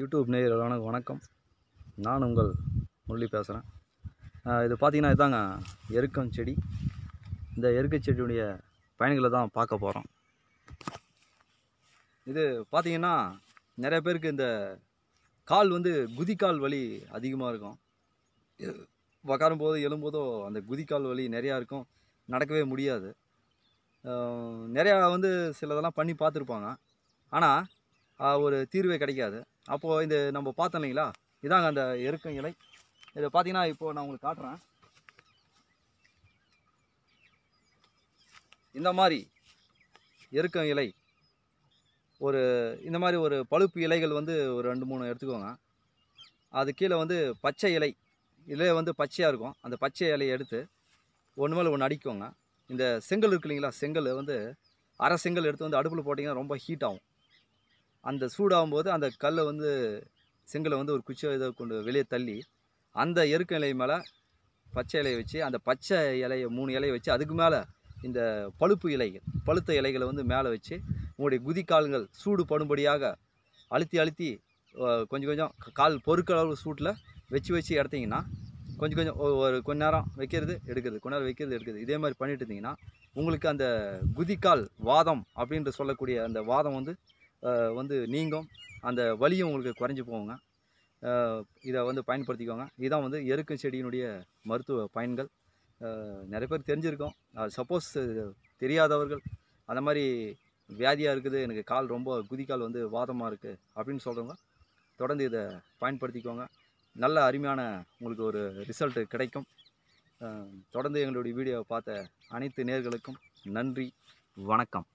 YouTube நேயர்களான வணக்கம் நான் உங்கள் முரளி பேசுகிறேன் இது பார்த்தீங்கன்னா இதாங்க எருக்கம் செடி இந்த எருக்க செடியுடைய பயன்களை தான் பார்க்க போகிறோம் இது பார்த்திங்கன்னா நிறைய பேருக்கு இந்த கால் வந்து குதிக்கால் வலி அதிகமாக இருக்கும் உக்காரும் எழும்போதோ அந்த குதிக்கால் வலி நிறையா இருக்கும் நடக்கவே முடியாது நிறையா வந்து சிலதெல்லாம் பண்ணி பார்த்துருப்பாங்க ஆனால் ஒரு தீர்வே கிடைக்காது அப்போது இந்த நம்ம பார்த்தோம் இல்லைங்களா இதாங்க அந்த எருக்கும் இலை இதை பார்த்தீங்கன்னா இப்போது நான் உங்களுக்கு காட்டுறேன் இந்த மாதிரி எருக்கம் இலை ஒரு இந்த மாதிரி ஒரு பழுப்பு இலைகள் வந்து ஒரு ரெண்டு மூணு எடுத்துக்கோங்க அது கீழே வந்து பச்சை இலை இலை வந்து பச்சையாக இருக்கும் அந்த பச்சை இலையை எடுத்து ஒன்று மேலே ஒன்று அடிக்கோங்க இந்த செங்கல் இருக்கு இல்லைங்களா செங்கல் வந்து அரை செங்கல் எடுத்து வந்து அடுப்பில் போட்டிங்கன்னா ரொம்ப ஹீட் ஆகும் அந்த சூடாகும்போது அந்த கல்லை வந்து செங்கலை வந்து ஒரு குச்சியை இதை கொண்டு வெளியே தள்ளி அந்த எருக்க இலை மேலே பச்சை இலையை வச்சு அந்த பச்சை இலையை மூணு இலையை வச்சு அதுக்கு மேலே இந்த பழுப்பு இலைகள் பழுத்த இலைகளை வந்து மேலே வச்சு உங்களுடைய குதிக்கால்கள் சூடு படும்படியாக அழுத்தி அழுத்தி கொஞ்சம் கொஞ்சம் கால் பொருட்களவு சூட்டில் வச்சு வச்சு எடுத்தீங்கன்னா கொஞ்சம் கொஞ்சம் ஒரு கொஞ்ச நேரம் வைக்கிறது எடுக்கிறது கொஞ்ச நேரம் வைக்கிறது எடுக்கிறது இதே மாதிரி பண்ணிட்டு இருந்தீங்கன்னா உங்களுக்கு அந்த குதிக்கால் வாதம் அப்படின்ட்டு சொல்லக்கூடிய அந்த வாதம் வந்து வந்து நீங்கும் அந்த வலியும் உங்களுக்கு குறைஞ்சி போங்க இதை வந்து பயன்படுத்திக்கோங்க இதுதான் வந்து எருக்க செடியினுடைய மருத்துவ பயன்கள் நிறைய பேர் தெரிஞ்சிருக்கோம் சப்போஸ் தெரியாதவர்கள் அந்த மாதிரி வியாதியாக இருக்குது எனக்கு கால் ரொம்ப குதிக்கால் வந்து வாதமாக இருக்குது அப்படின்னு சொல்கிறவங்க தொடர்ந்து இதை பயன்படுத்திக்கோங்க நல்ல அருமையான உங்களுக்கு ஒரு ரிசல்ட்டு கிடைக்கும் தொடர்ந்து எங்களுடைய வீடியோவை பார்த்த அனைத்து நேர்களுக்கும் நன்றி வணக்கம்